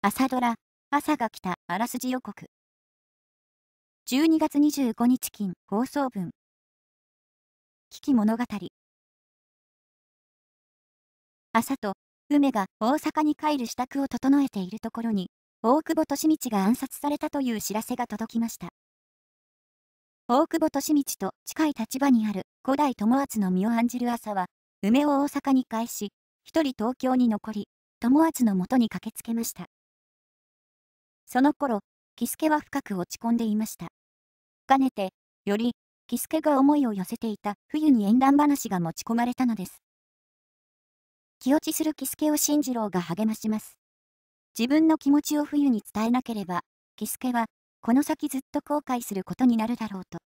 朝ドラ、朝が来た、あらすじ予告。12月25日金、放送分。危機物語。朝と、梅が大阪に帰る支度を整えているところに、大久保利通が暗殺されたという知らせが届きました。大久保利通と近い立場にある古代友厚の身を案じる朝は、梅を大阪に返し、一人東京に残り、友厚のもとに駆けつけました。その頃、キスケは深く落ち込んでいました。かねて、より、キスケが思いを寄せていた冬に縁談話が持ち込まれたのです。気落ちするキスケを進次郎が励まします。自分の気持ちを冬に伝えなければ、キスケは、この先ずっと後悔することになるだろうと。